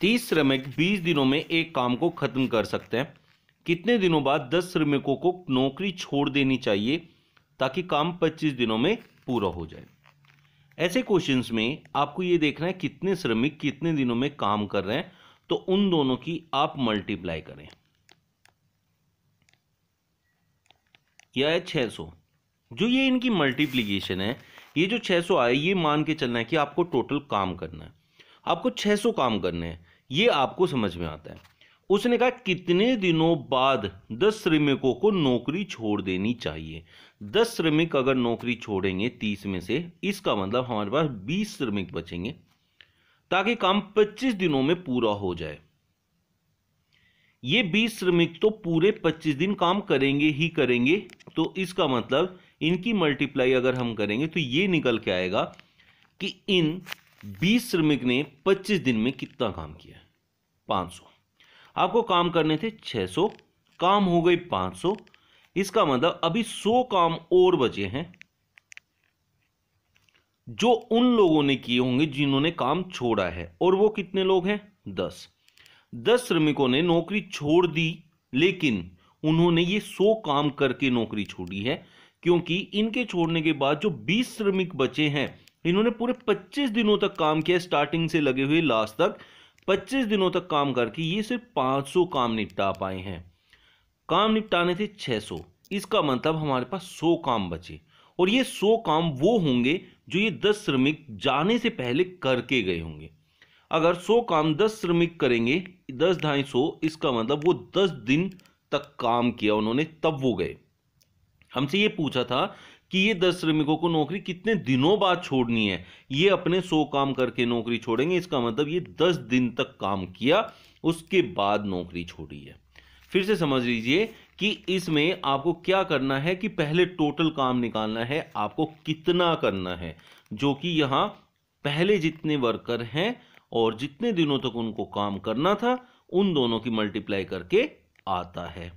तीस श्रमिक बीस दिनों में एक काम को खत्म कर सकते हैं कितने दिनों बाद दस श्रमिकों को नौकरी छोड़ देनी चाहिए ताकि काम पच्चीस दिनों में पूरा हो जाए ऐसे क्वेश्चंस में आपको ये देखना है कितने श्रमिक कितने दिनों में काम कर रहे हैं तो उन दोनों की आप मल्टीप्लाई करें यह है सौ जो ये इनकी मल्टीप्लीकेशन है ये जो 600 आए ये मान के चलना है कि आपको टोटल काम करना है आपको 600 काम करने हैं ये आपको समझ में आता है उसने कहा कितने दिनों बाद दस श्रमिकों को नौकरी छोड़ देनी चाहिए दस श्रमिक अगर नौकरी छोड़ेंगे तीस में से इसका मतलब हमारे पास बीस श्रमिक बचेंगे ताकि काम पच्चीस दिनों में पूरा हो जाए ये बीस श्रमिक तो पूरे पच्चीस दिन काम करेंगे ही करेंगे तो इसका मतलब इनकी मल्टीप्लाई अगर हम करेंगे तो ये निकल के आएगा कि इन बीस श्रमिक ने पच्चीस दिन में कितना काम किया पांच सौ आपको काम करने थे छः सौ काम हो गए पांच सौ इसका मतलब अभी सौ काम और बचे हैं जो उन लोगों ने किए होंगे जिन्होंने काम छोड़ा है और वो कितने लोग हैं दस दस श्रमिकों ने नौकरी छोड़ दी लेकिन उन्होंने ये सौ काम करके नौकरी छोड़ी है क्योंकि इनके छोड़ने के बाद जो बीस श्रमिक बचे हैं इन्होंने पूरे 25 दिनों तक काम किया स्टार्टिंग से लगे हुए लास्ट तक 25 दिनों तक काम करके ये सिर्फ 500 काम निपटा पाए हैं काम निपटाने थे 600 इसका मतलब हमारे पास 100 काम बचे और ये 100 काम वो होंगे जो ये 10 श्रमिक जाने से पहले करके गए होंगे अगर 100 काम 10 श्रमिक करेंगे दस ढाई सौ इसका मतलब वो दस दिन तक काम किया उन्होंने तब वो गए हमसे ये पूछा था कि ये दस श्रमिकों को नौकरी कितने दिनों बाद छोड़नी है ये अपने सो काम करके नौकरी छोड़ेंगे इसका मतलब ये दस दिन तक काम किया उसके बाद नौकरी छोड़ी है फिर से समझ लीजिए कि इसमें आपको क्या करना है कि पहले टोटल काम निकालना है आपको कितना करना है जो कि यहाँ पहले जितने वर्कर हैं और जितने दिनों तक उनको काम करना था उन दोनों की मल्टीप्लाई करके आता है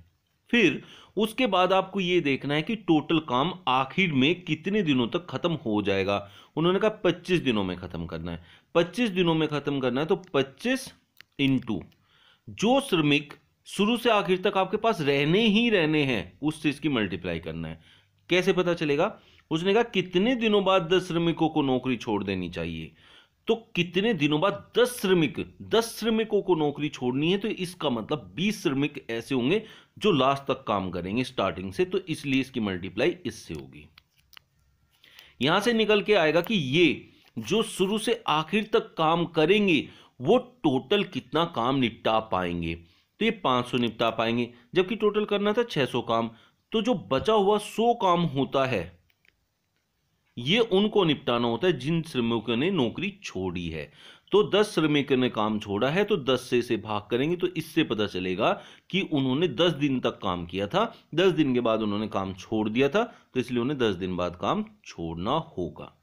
फिर उसके बाद आपको ये देखना है कि टोटल काम आखिर में कितने दिनों तक खत्म हो जाएगा उन्होंने कहा 25 दिनों में खत्म करना है 25 दिनों में खत्म करना है तो 25 इंटू जो श्रमिक शुरू से आखिर तक आपके पास रहने ही रहने हैं उस चीज की मल्टीप्लाई करना है कैसे पता चलेगा उसने कहा कितने दिनों बाद दस श्रमिकों को नौकरी छोड़ देनी चाहिए तो कितने दिनों बाद दस श्रमिक दस श्रमिकों को नौकरी छोड़नी है तो इसका मतलब बीस श्रमिक ऐसे होंगे जो लास्ट तक काम करेंगे स्टार्टिंग से तो इसलिए इसकी मल्टीप्लाई इससे होगी यहां से निकल के आएगा कि ये जो शुरू से आखिर तक काम करेंगे वो टोटल कितना काम निपटा पाएंगे तो ये 500 निपटा पाएंगे जबकि टोटल करना था 600 काम तो जो बचा हुआ 100 काम होता है ये उनको निपटाना होता है जिन श्रमिकों ने नौकरी छोड़ी है तो दस श्रमिकों ने काम छोड़ा है तो दस से से भाग करेंगे तो इससे पता चलेगा कि उन्होंने दस दिन तक काम किया था दस दिन के बाद उन्होंने काम छोड़ दिया था तो इसलिए उन्हें दस दिन बाद काम छोड़ना होगा